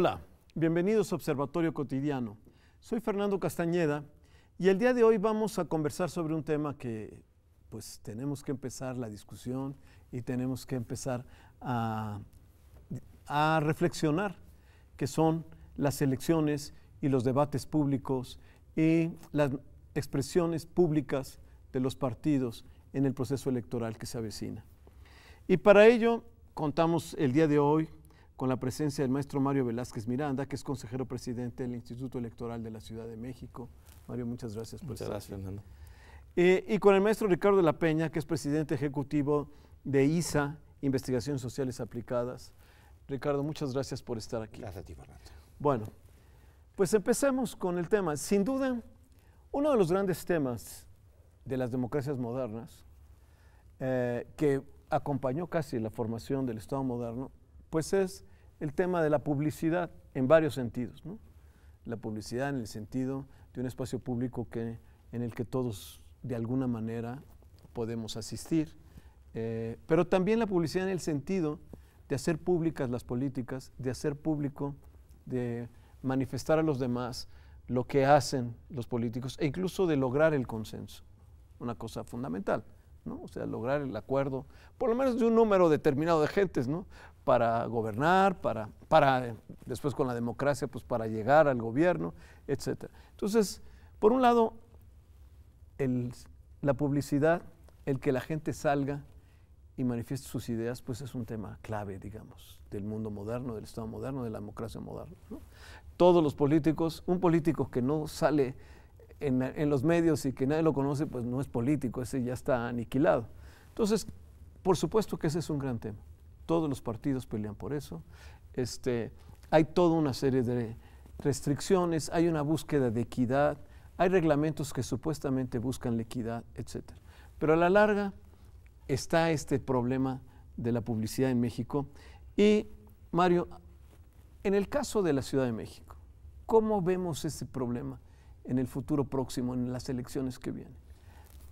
Hola, bienvenidos a Observatorio Cotidiano. Soy Fernando Castañeda y el día de hoy vamos a conversar sobre un tema que pues tenemos que empezar la discusión y tenemos que empezar a, a reflexionar, que son las elecciones y los debates públicos y las expresiones públicas de los partidos en el proceso electoral que se avecina. Y para ello contamos el día de hoy con la presencia del maestro Mario Velázquez Miranda, que es consejero presidente del Instituto Electoral de la Ciudad de México. Mario, muchas gracias por estar aquí. Eh, y con el maestro Ricardo de la Peña, que es presidente ejecutivo de ISA, Investigaciones Sociales Aplicadas. Ricardo, muchas gracias por estar aquí. Gracias a ti, Fernando. Bueno, pues empecemos con el tema. Sin duda, uno de los grandes temas de las democracias modernas, eh, que acompañó casi la formación del Estado moderno, pues es el tema de la publicidad en varios sentidos. La publicidad en el sentido de un espacio público que, en el que todos de alguna manera podemos asistir, eh, pero también la publicidad en el sentido de hacer públicas las políticas, de hacer público, de manifestar a los demás lo que hacen los políticos e incluso de lograr el consenso, una cosa fundamental. ¿no? O sea, lograr el acuerdo, por lo menos de un número determinado de gentes, ¿no? Para gobernar, para, para eh, después con la democracia, pues para llegar al gobierno, etc. Entonces, por un lado, la publicidad, el que la gente salga y manifieste sus ideas, pues es un tema clave, digamos, del mundo moderno, del Estado moderno, de la democracia moderna. Todos los políticos, un político que no sale en, los medios y que nadie lo conoce, pues no es político, ese ya está aniquilado. Entonces, por supuesto que ese es un gran tema. Todos los partidos pelean por eso. Este, hay toda una serie de restricciones, hay una búsqueda de equidad, hay reglamentos que supuestamente buscan la equidad, etc. Pero a la larga está este problema de la publicidad en México. Y, Mario, en el caso de la Ciudad de México, ¿cómo vemos este problema? en el futuro próximo, en las elecciones que vienen?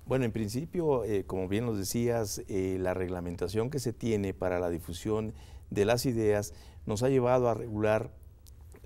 Bueno, en principio, eh, como bien nos decías, eh, la reglamentación que se tiene para la difusión de las ideas nos ha llevado a regular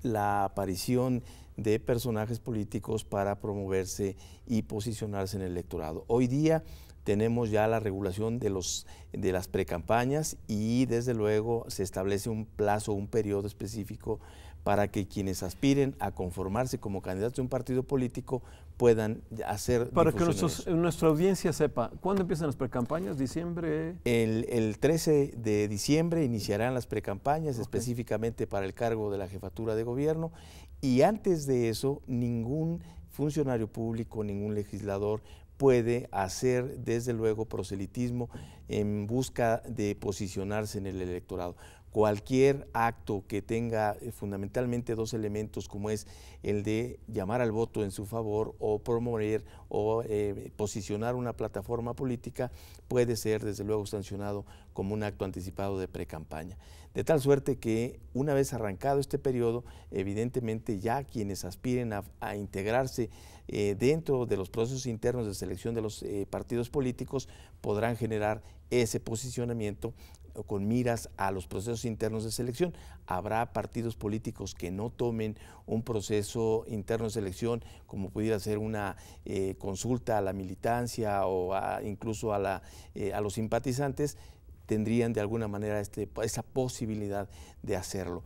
la aparición de personajes políticos para promoverse y posicionarse en el electorado. Hoy día tenemos ya la regulación de, los, de las precampañas y desde luego se establece un plazo, un periodo específico para que quienes aspiren a conformarse como candidatos de un partido político puedan hacer... Para que nuestra audiencia sepa, ¿cuándo empiezan las precampañas? ¿Diciembre? El, 13 de diciembre iniciarán las precampañas específicamente para el cargo de la jefatura de gobierno y antes de eso ningún funcionario público, ningún legislador puede hacer desde luego proselitismo en busca de posicionarse en el electorado cualquier acto que tenga eh, fundamentalmente dos elementos, como es el de llamar al voto en su favor o promover o eh, posicionar una plataforma política, puede ser desde luego sancionado como un acto anticipado de precampaña. De tal suerte que una vez arrancado este periodo, evidentemente ya quienes aspiren a, integrarse eh, dentro de los procesos internos de selección de los partidos políticos podrán generar ese posicionamiento con miras a los procesos internos de selección. Habrá partidos políticos que no tomen un proceso interno de selección, como pudiera ser una eh, consulta a la militancia o incluso eh, a, los simpatizantes, tendrían de alguna manera este, esa posibilidad de hacerlo.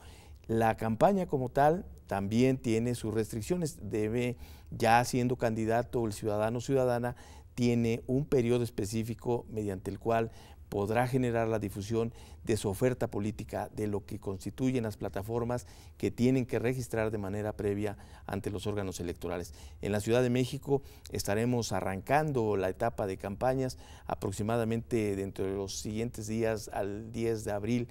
La campaña como tal también tiene sus restricciones. Debe, ya siendo candidato el ciudadano o ciudadana, tiene un periodo específico mediante el cual podrá generar la difusión de su oferta política, de lo que constituyen las plataformas que tienen que registrar de manera previa ante los órganos electorales. En la Ciudad de México estaremos arrancando la etapa de campañas aproximadamente dentro de los siguientes días al 10 de abril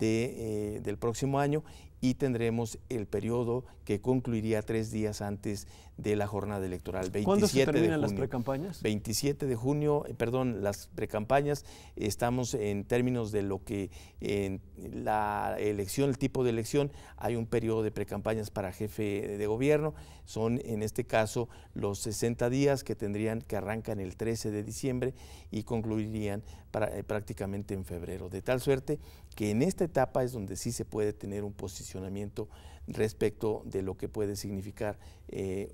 eh, del próximo año y tendremos el periodo que concluiría tres días antes de la jornada electoral. ¿Cuándo se terminan las precampañas? 27 de junio, eh, perdón, las precampañas, estamos en términos de lo que en la elección, el tipo de elección, hay un periodo de precampañas para jefe de gobierno, son en este caso los 60 días que tendrían, que arrancan el 13 de diciembre y concluirían eh, prácticamente en febrero, de tal suerte que en esta etapa es donde sí se puede tener un posicionamiento respecto de lo que puede significar eh,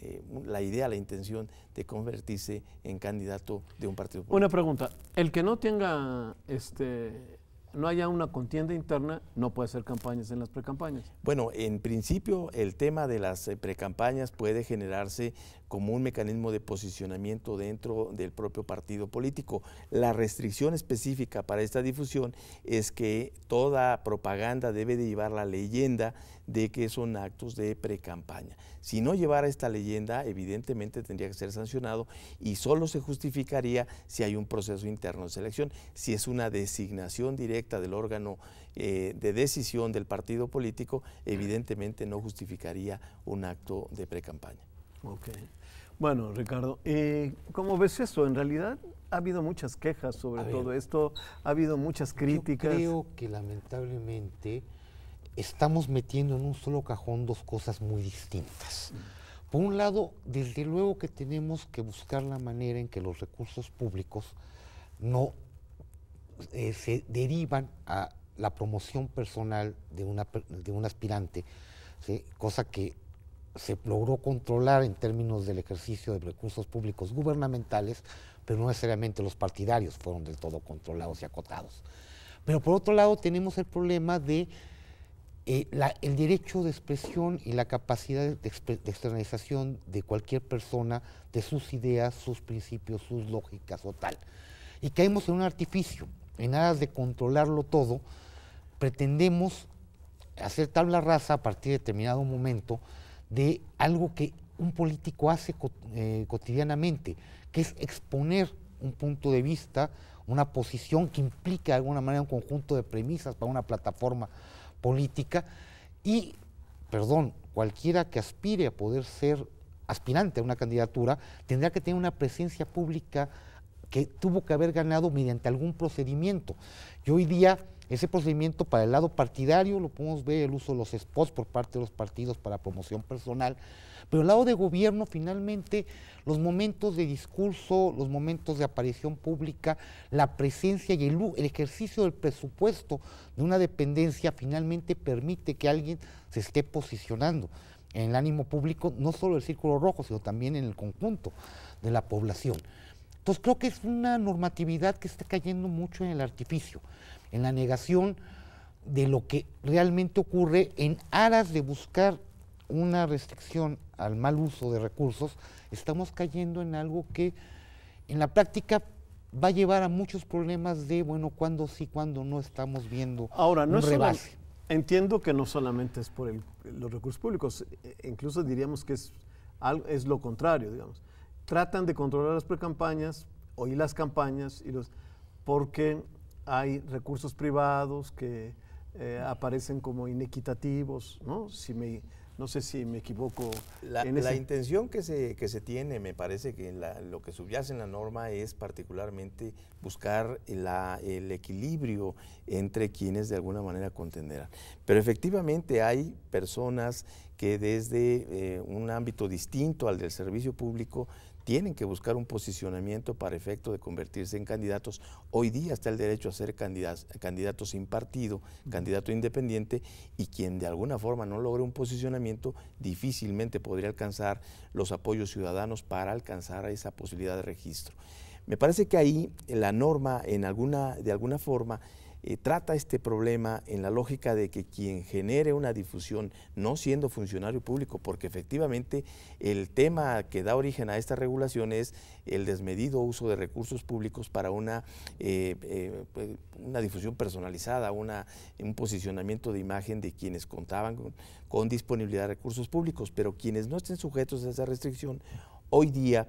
eh, la idea, la intención de convertirse en candidato de un partido político. Una pregunta, el que no tenga, este, no haya una contienda interna, no puede hacer campañas en las precampañas. Bueno, en principio el tema de las eh, precampañas puede generarse como un mecanismo de posicionamiento dentro del propio partido político. La restricción específica para esta difusión es que toda propaganda debe de llevar la leyenda de que son actos de precampaña. Si no llevara esta leyenda, evidentemente tendría que ser sancionado y solo se justificaría si hay un proceso interno de selección, si es una designación directa del órgano eh, de decisión del partido político, evidentemente no justificaría un acto de precampaña. Okay. Bueno, Ricardo, eh, ¿cómo ves eso? En realidad ha habido muchas quejas sobre todo esto, ha habido muchas críticas. Yo creo que lamentablemente estamos metiendo en un solo cajón dos cosas muy distintas. Por un lado, desde luego que tenemos que buscar la manera en que los recursos públicos no eh, se derivan a la promoción personal de, una, de un aspirante, cosa que se logró controlar en términos del ejercicio de recursos públicos gubernamentales, pero no necesariamente los partidarios fueron del todo controlados y acotados. Pero por otro lado tenemos el problema de eh, el derecho de expresión y la capacidad de, externalización de cualquier persona, de sus ideas, sus principios, sus lógicas o tal. Y caemos en un artificio, en aras de controlarlo todo, pretendemos hacer tabla raza a partir de determinado momento, de algo que un político hace eh, cotidianamente, que es exponer un punto de vista, una posición que implica de alguna manera un conjunto de premisas para una plataforma política. Y, perdón, cualquiera que aspire a poder ser aspirante a una candidatura tendrá que tener una presencia pública que tuvo que haber ganado mediante algún procedimiento. Y hoy día ese procedimiento para el lado partidario lo podemos ver, el uso de los spots por parte de los partidos para promoción personal, pero el lado de gobierno finalmente los momentos de discurso, los momentos de aparición pública, la presencia y el, ejercicio del presupuesto de una dependencia finalmente permite que alguien se esté posicionando en el ánimo público, no solo del círculo rojo, sino también en el conjunto de la población. Entonces creo que es una normatividad que está cayendo mucho en el artificio en la negación de lo que realmente ocurre en aras de buscar una restricción al mal uso de recursos, estamos cayendo en algo que en la práctica va a llevar a muchos problemas de, bueno, cuándo sí, cuándo no estamos viendo Ahora, no un rebase. entiendo que no solamente es por los recursos públicos, e-, incluso diríamos que es, es lo contrario, digamos. Tratan de controlar las precampañas, oír las campañas, y los, porque hay recursos privados que eh, aparecen como inequitativos, ¿no? Si me, no sé si me equivoco. La, intención que se, que se tiene, me parece que lo que subyace en la norma es particularmente buscar la, el equilibrio entre quienes de alguna manera contenderán. Pero efectivamente hay personas que desde eh, un ámbito distinto al del servicio público tienen que buscar un posicionamiento para efecto de convertirse en candidatos. Hoy día está el derecho a ser candidato sin partido, candidato independiente, y quien de alguna forma no logre un posicionamiento difícilmente podría alcanzar los apoyos ciudadanos para alcanzar esa posibilidad de registro. Me parece que ahí la norma en alguna, de alguna forma eh, trata este problema en la lógica de que quien genere una difusión, no siendo funcionario público, porque efectivamente el tema que da origen a esta regulación es el desmedido uso de recursos públicos para una, eh, eh, pues, una difusión personalizada, una, un posicionamiento de imagen de quienes contaban con disponibilidad de recursos públicos, pero quienes no estén sujetos a esa restricción, hoy día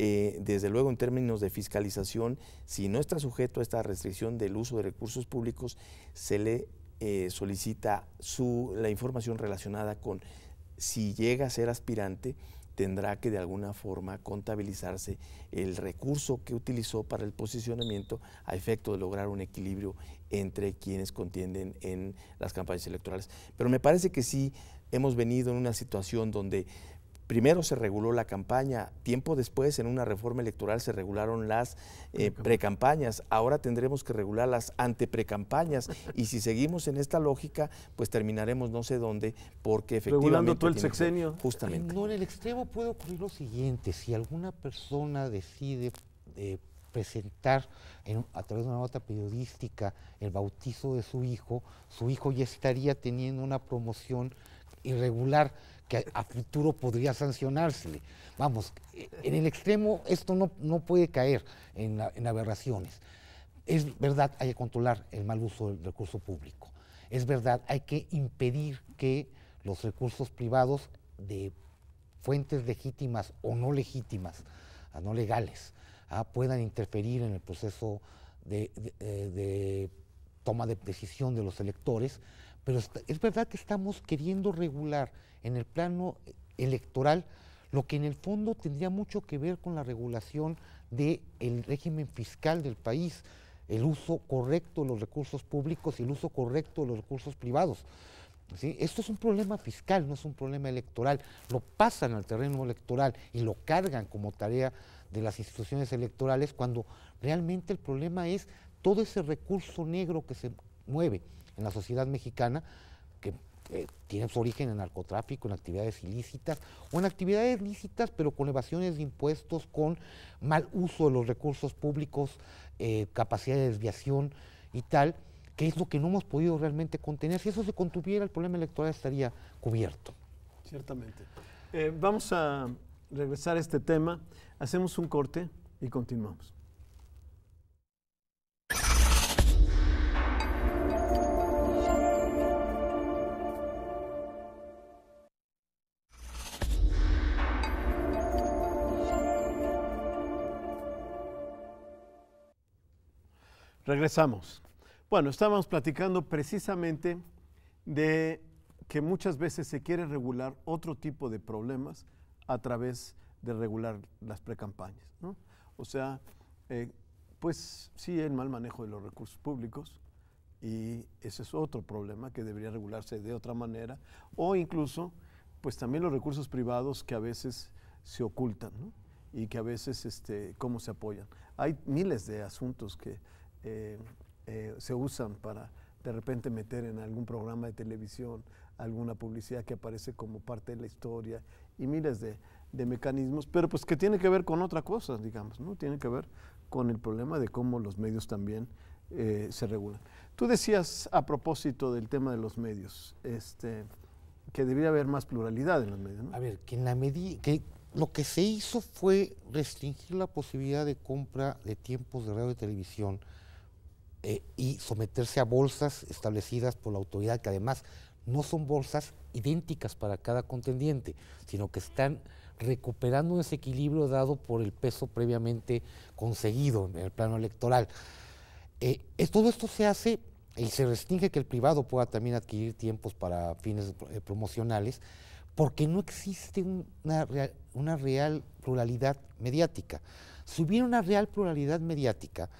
eh, desde luego en términos de fiscalización, si no está sujeto a esta restricción del uso de recursos públicos, se le eh, solicita la información relacionada con si llega a ser aspirante, tendrá que de alguna forma contabilizarse el recurso que utilizó para el posicionamiento a efecto de lograr un equilibrio entre quienes contienden en las campañas electorales. Pero me parece que sí hemos venido en una situación donde Primero se reguló la campaña, tiempo después en una reforma electoral se regularon las eh, precampañas, ahora tendremos que regular las anteprecampañas y si seguimos en esta lógica, pues terminaremos no sé dónde, porque efectivamente... Regulando todo el sexenio. justamente. No, en el extremo puede ocurrir lo siguiente, si alguna persona decide eh, presentar a través de una nota periodística el bautizo de su hijo, su hijo ya estaría teniendo una promoción irregular que a futuro podría sancionarse. Vamos, en el extremo esto no, puede caer en, aberraciones. Es verdad, hay que controlar el mal uso del recurso público. Es verdad, hay que impedir que los recursos privados de fuentes legítimas o no legítimas, ah, no legales, ah, puedan interferir en el proceso eh, de toma de decisión de los electores pero es verdad que estamos queriendo regular en el plano electoral lo que en el fondo tendría mucho que ver con la regulación del régimen fiscal del país, el uso correcto de los recursos públicos y el uso correcto de los recursos privados. Esto es un problema fiscal, no es un problema electoral. Lo pasan al terreno electoral y lo cargan como tarea de las instituciones electorales cuando realmente el problema es todo ese recurso negro que se mueve en la sociedad mexicana que tiene su origen en narcotráfico, en actividades ilícitas o en actividades lícitas, pero con evasiones de impuestos, con mal uso de los recursos públicos, eh, capacidad de desviación y tal, que es lo que no hemos podido realmente contener. Si eso se contuviera, el problema electoral estaría cubierto. Ciertamente. Eh, vamos a regresar a este tema, hacemos un corte y continuamos. Regresamos. Bueno, estábamos platicando precisamente de que muchas veces se quiere regular otro tipo de problemas a través de regular las precampañas. ¿no? O sea, eh, pues sí, el mal manejo de los recursos públicos y ese es otro problema que debería regularse de otra manera o incluso pues también los recursos privados que a veces se ocultan y que a veces este, cómo se apoyan. Hay miles de asuntos que eh, eh, se usan para de repente meter en algún programa de televisión alguna publicidad que aparece como parte de la historia y miles de, mecanismos, pero pues que tiene que ver con otra cosa, digamos, ¿no? Tiene que ver con el problema de cómo los medios también eh, se regulan. Tú decías a propósito del tema de los medios, este, que debía haber más pluralidad en los medios, A ver, que en la que lo que se hizo fue restringir la posibilidad de compra de tiempos de radio y televisión eh, y someterse a bolsas establecidas por la autoridad, que además no son bolsas idénticas para cada contendiente, sino que están recuperando ese equilibrio dado por el peso previamente conseguido en el plano electoral. Eh, todo esto se hace y se restringe que el privado pueda también adquirir tiempos para fines eh, promocionales, porque no existe una una real pluralidad mediática. Si hubiera una real pluralidad mediática,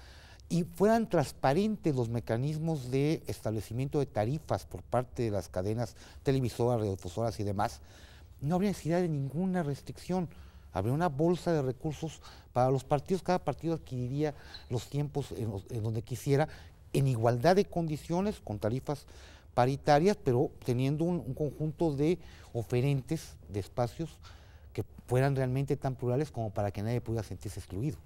y fueran transparentes los mecanismos de establecimiento de tarifas por parte de las cadenas televisoras, radiofusoras y demás, no habría necesidad de ninguna restricción. Habría una bolsa de recursos para los partidos, cada partido adquiriría los tiempos en, donde quisiera, en igualdad de condiciones, con tarifas paritarias, pero teniendo un conjunto de oferentes de espacios que fueran realmente tan plurales como para que nadie pudiera sentirse excluido.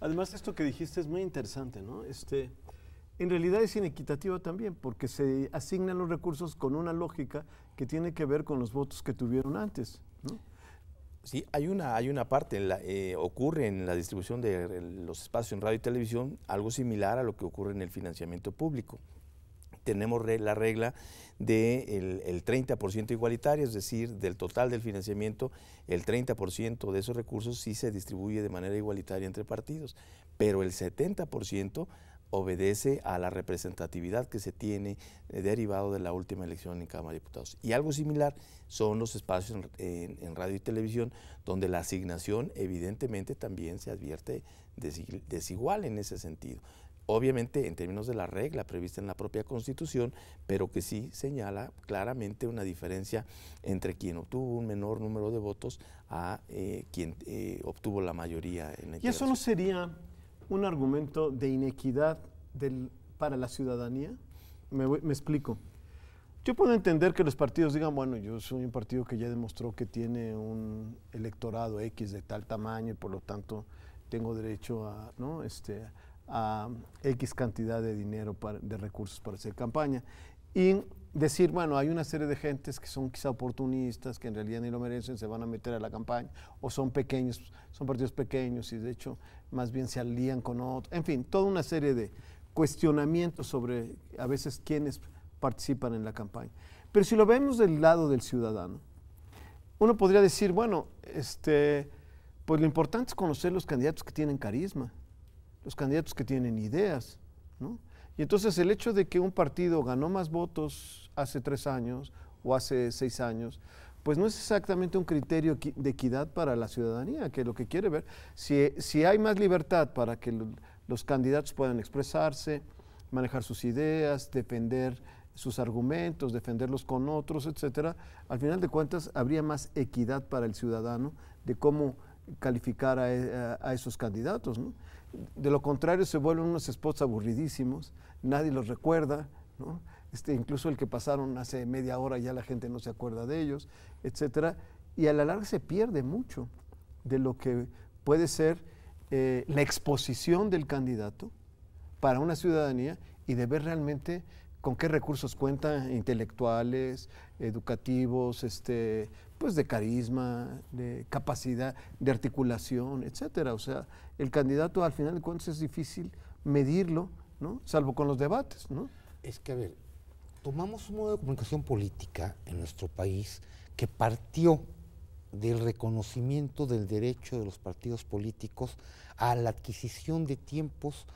Además, esto que dijiste es muy interesante, ¿no? Este, en realidad es inequitativo también, porque se asignan los recursos con una lógica que tiene que ver con los votos que tuvieron antes. ¿no? Sí, hay una, hay una parte, eh, ocurre en la distribución de eh, los espacios en radio y televisión algo similar a lo que ocurre en el financiamiento público tenemos la regla del de el 30% igualitario, es decir, del total del financiamiento, el 30% de esos recursos sí se distribuye de manera igualitaria entre partidos, pero el 70% obedece a la representatividad que se tiene eh, derivado de la última elección en Cámara de Diputados. Y algo similar son los espacios en radio y televisión, donde la asignación evidentemente también se advierte desigual en ese sentido obviamente en términos de la regla prevista en la propia Constitución, pero que sí señala claramente una diferencia entre quien obtuvo un menor número de votos a eh, quien eh, obtuvo la mayoría en país. ¿Y eso no sería un argumento de inequidad para la ciudadanía? Me, me explico. Yo puedo entender que los partidos digan, bueno, yo soy un partido que ya demostró que tiene un electorado X de tal tamaño y por lo tanto tengo derecho a, ¿no? este, a X cantidad de dinero, de recursos para hacer campaña. Y decir, bueno, hay una serie de gentes que son quizá oportunistas, que en realidad ni lo merecen, se van a meter a la campaña, o son pequeños, son partidos pequeños y de hecho más bien se alían con otros. En fin, toda una serie de cuestionamientos sobre a veces quiénes participan en la campaña. Pero si lo vemos del lado del ciudadano, uno podría decir, bueno, este, pues lo importante es conocer los candidatos que tienen carisma los candidatos que tienen ideas, ¿no? Y entonces el hecho de que un partido ganó más votos hace tres años o hace seis años, pues no es exactamente un criterio de equidad para la ciudadanía, que lo que quiere ver, si, hay más libertad para que los candidatos puedan expresarse, manejar sus ideas, defender sus argumentos, defenderlos con otros, etcétera, al final de cuentas habría más equidad para el ciudadano de cómo calificar a, a esos candidatos. ¿no? De lo contrario, se vuelven unos spots aburridísimos, nadie los recuerda, este, incluso el que pasaron hace media hora ya la gente no se acuerda de ellos, etcétera, y a la larga se pierde mucho de lo que puede ser eh, la exposición del candidato para una ciudadanía y de ver realmente con qué recursos cuentan, intelectuales, educativos, este, pues de carisma, de capacidad de articulación, etcétera. O sea, el candidato al final de cuentas es difícil medirlo, ¿no? Salvo con los debates, ¿no? Es que a ver, tomamos un modo de comunicación política en nuestro país que partió del reconocimiento del derecho de los partidos políticos a la adquisición de tiempos,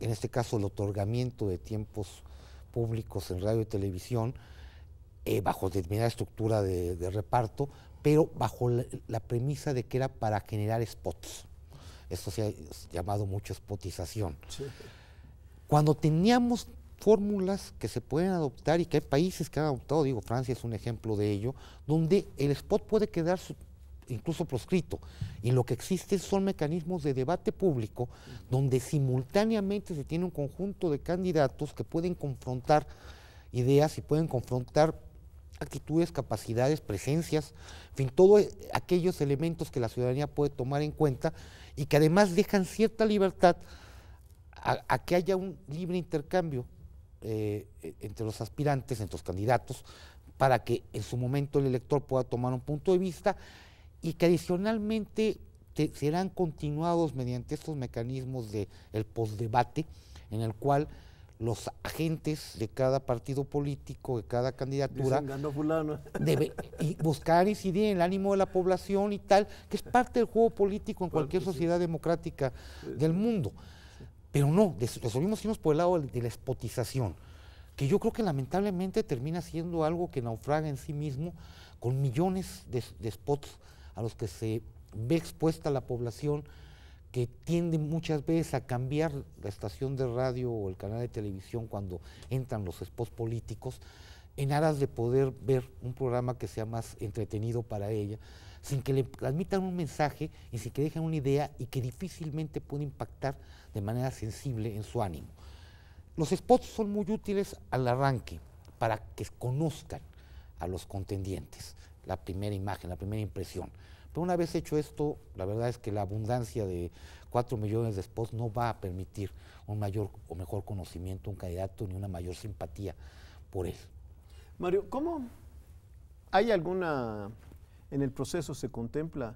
en este caso el otorgamiento de tiempos públicos en radio y televisión, eh, bajo determinada estructura de, reparto, pero bajo la, premisa de que era para generar spots. Esto se ha llamado mucho spotización. Cuando teníamos fórmulas que se pueden adoptar y que hay países que han adoptado, digo, Francia es un ejemplo de ello, donde el spot puede quedar incluso proscrito. Y lo que existe son mecanismos de debate público donde simultáneamente se tiene un conjunto de candidatos que pueden confrontar ideas y pueden confrontar actitudes, capacidades, presencias, en fin, todos e, aquellos elementos que la ciudadanía puede tomar en cuenta y que además dejan cierta libertad a, que haya un libre intercambio eh, e, entre los aspirantes, entre los candidatos, para que en su momento el elector pueda tomar un punto de vista y que adicionalmente serán continuados mediante estos mecanismos del post postdebate en el cual los agentes de cada partido político, de cada candidatura, fulano. Debe, y buscar incidir en el ánimo de la población y tal, que es parte del juego político en cualquier pues sociedad democrática del mundo. Pero no, resolvimos irnos por el lado de la espotización, que yo creo que lamentablemente termina siendo algo que naufraga en sí mismo con millones de spots a los que se ve expuesta la población que tiende muchas veces a cambiar la estación de radio o el canal de televisión cuando entran los spots políticos en aras de poder ver un programa que sea más entretenido para ella, sin que le transmitan un mensaje y sin que dejen una idea y que difícilmente puede impactar de manera sensible en su ánimo. Los spots son muy útiles al arranque para que conozcan a los contendientes, la primera imagen, la primera impresión. Pero una vez hecho esto, la verdad es que la abundancia de 4 millones de spots no va a permitir un mayor o mejor conocimiento, un candidato, ni una mayor simpatía por él. Mario, ¿cómo hay alguna, en el proceso se contempla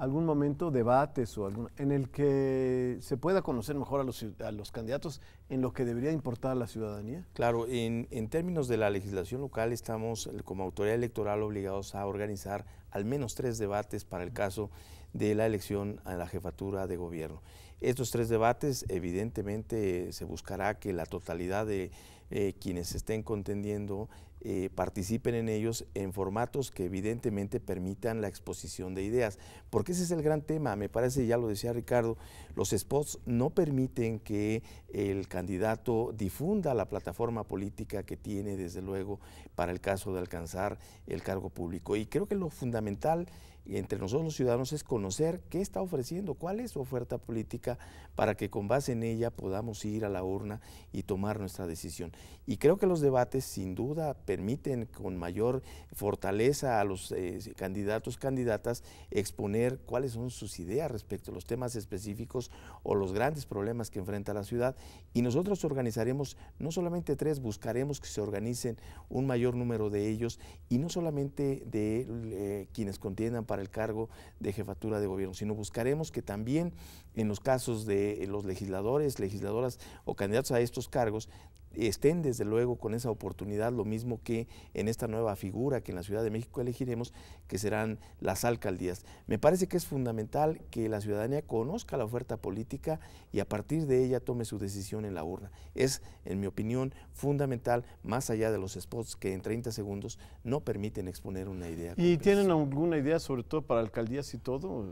algún momento debates o algún, en el que se pueda conocer mejor a los, los candidatos en lo que debería importar a la ciudadanía? Claro, en, en términos de la legislación local estamos como autoridad electoral obligados a organizar al menos tres debates para el caso de la elección a la jefatura de gobierno. Estos tres debates, evidentemente, se buscará que la totalidad de eh, quienes estén contendiendo eh, participen en ellos en formatos que evidentemente permitan la exposición de ideas, porque ese es el gran tema, me parece, ya lo decía Ricardo, los spots no permiten que el candidato difunda la plataforma política que tiene, desde luego, para el caso de alcanzar el cargo público. Y creo que lo fundamental entre nosotros los ciudadanos es conocer qué está ofreciendo, cuál es su oferta política para que con base en ella podamos ir a la urna y tomar nuestra decisión. Y creo que los debates sin duda permiten con mayor fortaleza a los eh, candidatos, candidatas, exponer cuáles son sus ideas respecto a los temas específicos o los grandes problemas que enfrenta la ciudad. Y nosotros organizaremos no solamente tres, buscaremos que se organicen un mayor número de ellos y no solamente de eh, quienes contiendan para el cargo de jefatura de gobierno, sino buscaremos que también en los casos de los legisladores, legisladoras o candidatos a estos cargos estén desde luego con esa oportunidad, lo mismo que en esta nueva figura que en la Ciudad de México elegiremos, que serán las alcaldías. Me parece que es fundamental que la ciudadanía conozca la oferta política y a partir de ella tome su decisión en la urna. Es, en mi opinión, fundamental, más allá de los spots que en 30 segundos no permiten exponer una idea. ¿Y tienen alguna idea, sobre todo para alcaldías y todo?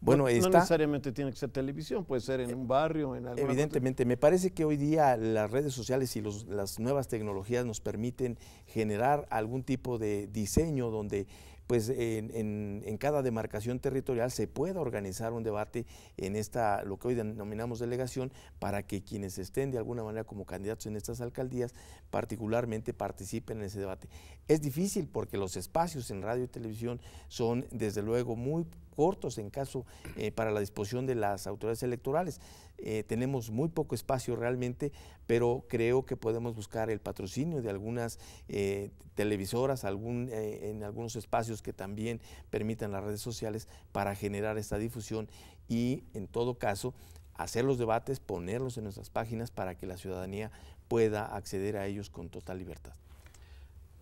bueno, no, no, necesariamente tiene que ser televisión, puede ser en eh, un barrio, en algo. Evidentemente, me parece que hoy día las redes sociales si las nuevas tecnologías nos permiten generar algún tipo de diseño donde pues en, en, cada demarcación territorial se pueda organizar un debate en esta, lo que hoy denominamos delegación, para que quienes estén de alguna manera como candidatos en estas alcaldías particularmente participen en ese debate. Es difícil porque los espacios en radio y televisión son desde luego muy cortos en caso eh, para la disposición de las autoridades electorales. Eh, tenemos muy poco espacio realmente, pero creo que podemos buscar el patrocinio de algunas eh, televisoras, algún, en algunos espacios que también permitan las redes sociales para generar esta difusión y en todo caso hacer los debates, ponerlos en nuestras páginas para que la ciudadanía pueda acceder a ellos con total libertad.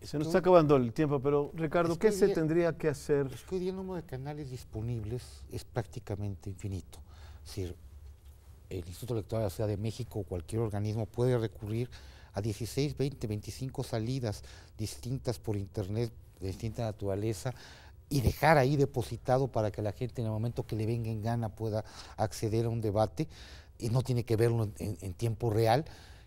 Se nos está acabando el tiempo, pero Ricardo, ¿qué se tendría que hacer? Es que hoy día el número de canales disponibles es prácticamente infinito. Es decir, el Instituto Electoral de la Ciudad de México o cualquier organismo puede recurrir a 16, 20, 25 salidas distintas por Internet de distinta naturaleza y dejar ahí depositado para que la gente en el momento que le venga en gana pueda acceder a un debate y no tiene que verlo en tiempo real.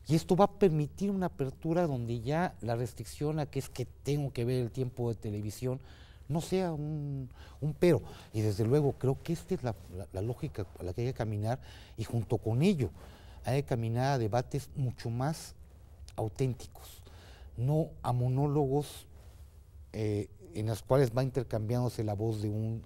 Y esto va a permitir una apertura donde ya la restricción a que es que tengo que ver el tiempo de televisión no sea un, pero. Y desde luego creo que esta es la, lógica a la que hay que caminar y junto con ello hay que caminar a debates mucho más auténticos, no a monólogos eh, en los cuales va intercambiándose la voz de un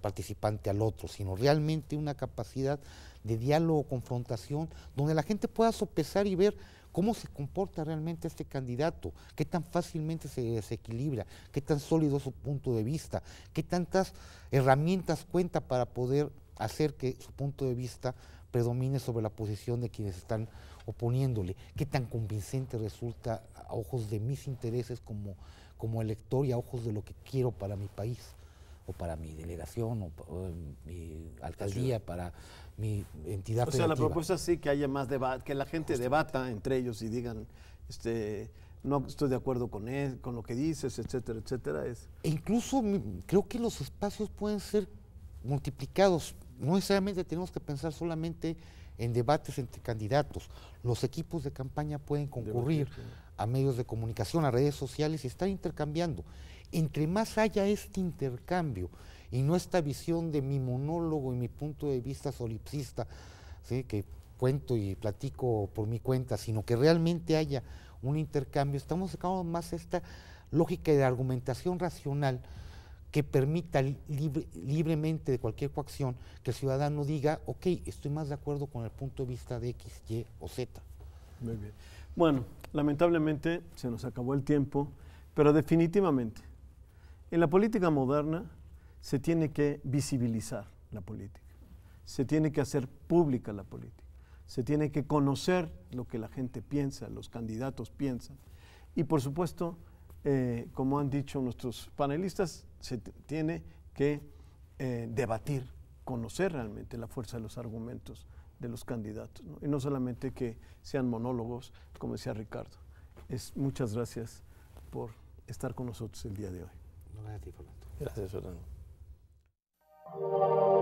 participante al otro, sino realmente una capacidad de diálogo, confrontación, donde la gente pueda sopesar y ver cómo se comporta realmente este candidato, qué tan fácilmente se desequilibra, qué tan sólido es su punto de vista, qué tantas herramientas cuenta para poder hacer que su punto de vista predomine sobre la posición de quienes están oponiéndole, qué tan convincente resulta a ojos de mis intereses como, como elector y a ojos de lo que quiero para mi país o para mi delegación o, eh, mi alcaldía, para mi entidad. O sea, la propuesta sí que haya más debate, que la gente debata entre ellos y digan, este, no estoy de acuerdo con él, con lo que dices, etcétera, etcétera. Es. E incluso creo que los espacios pueden ser multiplicados. No necesariamente tenemos que pensar solamente en debates entre candidatos. Los equipos de campaña pueden concurrir a medios de comunicación, a redes sociales y estar intercambiando entre más haya este intercambio y no esta visión de mi monólogo y mi punto de vista solipsista, que cuento y platico por mi cuenta, sino que realmente haya un intercambio, estamos sacando más esta lógica de argumentación racional que permita libremente de cualquier coacción que el ciudadano diga, ok, estoy más de acuerdo con el punto de vista de X, Y o Z. Muy bien. Bueno, lamentablemente se nos acabó el tiempo, pero definitivamente en la política moderna se tiene que visibilizar la política, se tiene que hacer pública la política, se tiene que conocer lo que la gente piensa, los candidatos piensan y por supuesto, eh, como han dicho nuestros panelistas, se tiene que eh, debatir, conocer realmente la fuerza de los argumentos de los candidatos y no solamente que sean monólogos, como decía Ricardo. Es, muchas gracias por estar con nosotros el día de hoy gracias